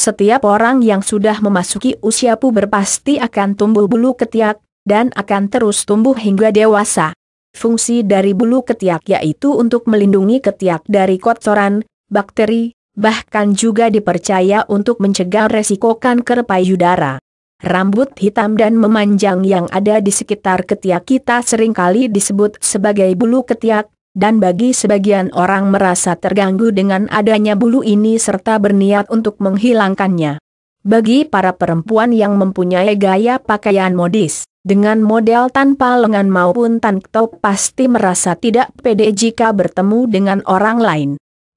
Setiap orang yang sudah memasuki usia puber pasti akan tumbuh bulu ketiak, dan akan terus tumbuh hingga dewasa. Fungsi dari bulu ketiak yaitu untuk melindungi ketiak dari kotoran, bakteri, bahkan juga dipercaya untuk mencegah resiko kanker payudara. Rambut hitam dan memanjang yang ada di sekitar ketiak kita seringkali disebut sebagai bulu ketiak, dan bagi sebagian orang merasa terganggu dengan adanya bulu ini serta berniat untuk menghilangkannya. Bagi para perempuan yang mempunyai gaya pakaian modis, dengan model tanpa lengan maupun tank top pasti merasa tidak pede jika bertemu dengan orang lain.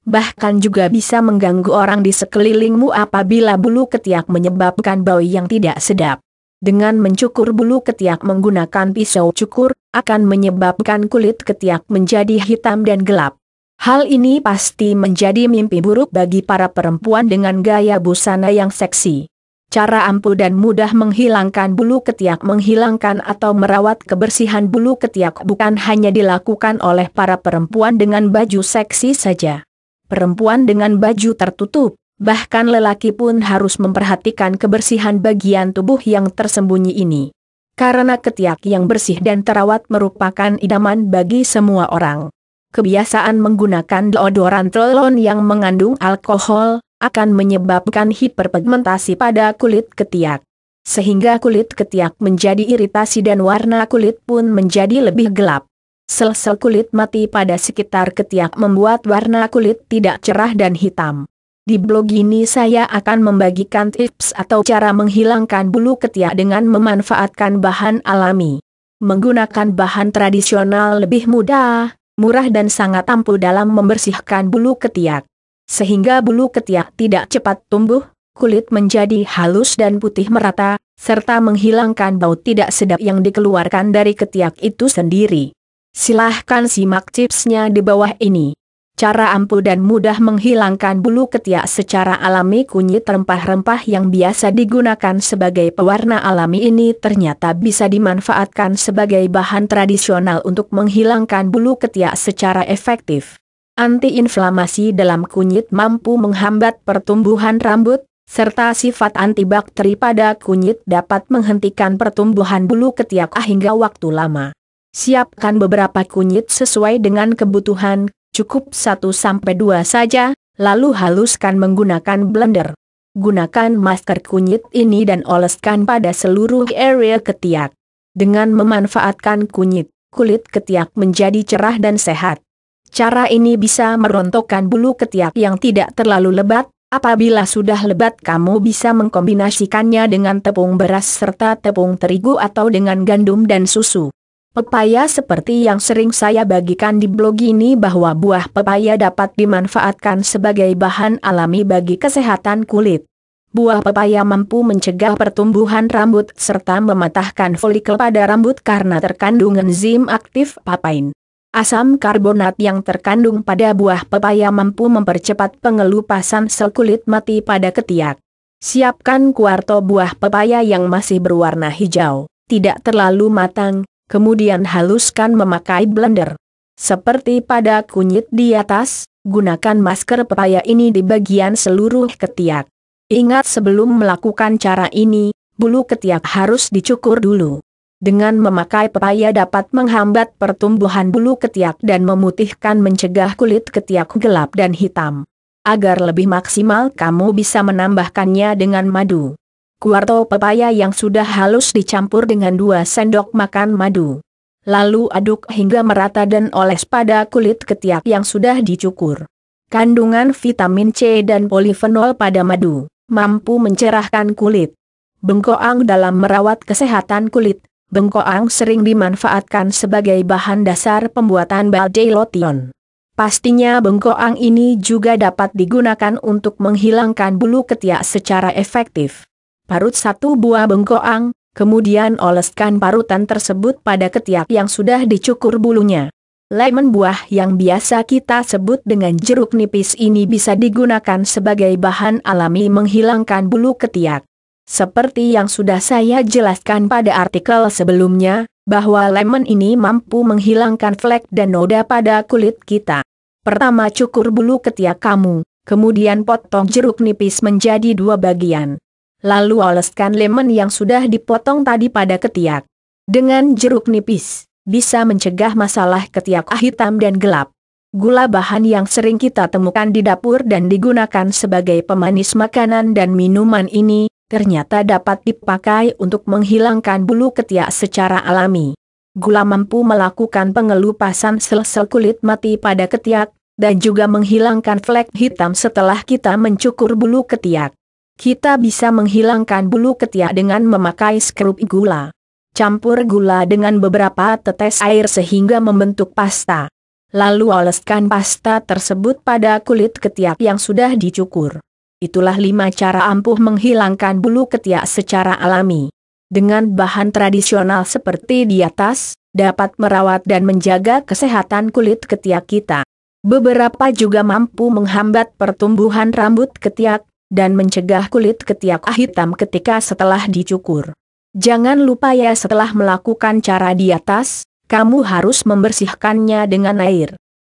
Bahkan juga bisa mengganggu orang di sekelilingmu apabila bulu ketiak menyebabkan bau yang tidak sedap. Dengan mencukur bulu ketiak menggunakan pisau cukur, akan menyebabkan kulit ketiak menjadi hitam dan gelap. Hal ini pasti menjadi mimpi buruk bagi para perempuan dengan gaya busana yang seksi. Cara ampuh dan mudah menghilangkan bulu ketiak Menghilangkan atau merawat kebersihan bulu ketiak bukan hanya dilakukan oleh para perempuan dengan baju seksi saja. Perempuan dengan baju tertutup, bahkan lelaki pun harus memperhatikan kebersihan bagian tubuh yang tersembunyi ini. Karena ketiak yang bersih dan terawat merupakan idaman bagi semua orang. Kebiasaan menggunakan deodoran telon yang mengandung alkohol, akan menyebabkan hiperpigmentasi pada kulit ketiak. Sehingga kulit ketiak menjadi iritasi dan warna kulit pun menjadi lebih gelap. Sel-sel kulit mati pada sekitar ketiak membuat warna kulit tidak cerah dan hitam. Di blog ini saya akan membagikan tips atau cara menghilangkan bulu ketiak dengan memanfaatkan bahan alami. Menggunakan bahan tradisional lebih mudah, murah dan sangat ampuh dalam membersihkan bulu ketiak. Sehingga bulu ketiak tidak cepat tumbuh, kulit menjadi halus dan putih merata, serta menghilangkan bau tidak sedap yang dikeluarkan dari ketiak itu sendiri. Silahkan simak tipsnya di bawah ini. Cara ampuh dan mudah menghilangkan bulu ketiak secara alami kunyit rempah-rempah yang biasa digunakan sebagai pewarna alami ini ternyata bisa dimanfaatkan sebagai bahan tradisional untuk menghilangkan bulu ketiak secara efektif. Antiinflamasi dalam kunyit mampu menghambat pertumbuhan rambut, serta sifat antibakteri pada kunyit dapat menghentikan pertumbuhan bulu ketiak hingga waktu lama. Siapkan beberapa kunyit sesuai dengan kebutuhan cukup 1-2 saja, lalu haluskan menggunakan blender. Gunakan masker kunyit ini dan oleskan pada seluruh area ketiak. Dengan memanfaatkan kunyit, kulit ketiak menjadi cerah dan sehat. Cara ini bisa merontokkan bulu ketiak yang tidak terlalu lebat, apabila sudah lebat kamu bisa mengkombinasikannya dengan tepung beras serta tepung terigu atau dengan gandum dan susu. Pepaya seperti yang sering saya bagikan di blog ini bahwa buah pepaya dapat dimanfaatkan sebagai bahan alami bagi kesehatan kulit. Buah pepaya mampu mencegah pertumbuhan rambut serta mematahkan folikel pada rambut karena terkandung enzim aktif papain. Asam karbonat yang terkandung pada buah pepaya mampu mempercepat pengelupasan sel kulit mati pada ketiak. Siapkan kuarto buah pepaya yang masih berwarna hijau, tidak terlalu matang, kemudian haluskan memakai blender. Seperti pada kunyit di atas, gunakan masker pepaya ini di bagian seluruh ketiak. Ingat sebelum melakukan cara ini, bulu ketiak harus dicukur dulu. Dengan memakai pepaya dapat menghambat pertumbuhan bulu ketiak dan memutihkan mencegah kulit ketiak gelap dan hitam. Agar lebih maksimal kamu bisa menambahkannya dengan madu kuarto pepaya yang sudah halus dicampur dengan dua sendok makan madu. Lalu aduk hingga merata dan oles pada kulit ketiak yang sudah dicukur. Kandungan vitamin C dan polifenol pada madu, mampu mencerahkan kulit. Bengkoang dalam merawat kesehatan kulit, bengkoang sering dimanfaatkan sebagai bahan dasar pembuatan badai lotion. Pastinya bengkoang ini juga dapat digunakan untuk menghilangkan bulu ketiak secara efektif parut satu buah bengkoang, kemudian oleskan parutan tersebut pada ketiak yang sudah dicukur bulunya. Lemon buah yang biasa kita sebut dengan jeruk nipis ini bisa digunakan sebagai bahan alami menghilangkan bulu ketiak. Seperti yang sudah saya jelaskan pada artikel sebelumnya, bahwa lemon ini mampu menghilangkan flek dan noda pada kulit kita. Pertama cukur bulu ketiak kamu, kemudian potong jeruk nipis menjadi dua bagian lalu oleskan lemon yang sudah dipotong tadi pada ketiak. Dengan jeruk nipis, bisa mencegah masalah ketiak hitam dan gelap. Gula bahan yang sering kita temukan di dapur dan digunakan sebagai pemanis makanan dan minuman ini, ternyata dapat dipakai untuk menghilangkan bulu ketiak secara alami. Gula mampu melakukan pengelupasan sel-sel kulit mati pada ketiak, dan juga menghilangkan flek hitam setelah kita mencukur bulu ketiak. Kita bisa menghilangkan bulu ketiak dengan memakai skrup gula. Campur gula dengan beberapa tetes air sehingga membentuk pasta. Lalu oleskan pasta tersebut pada kulit ketiak yang sudah dicukur. Itulah lima cara ampuh menghilangkan bulu ketiak secara alami. Dengan bahan tradisional seperti di atas, dapat merawat dan menjaga kesehatan kulit ketiak kita. Beberapa juga mampu menghambat pertumbuhan rambut ketiak, dan mencegah kulit ketiak hitam ketika setelah dicukur. Jangan lupa ya setelah melakukan cara di atas, kamu harus membersihkannya dengan air.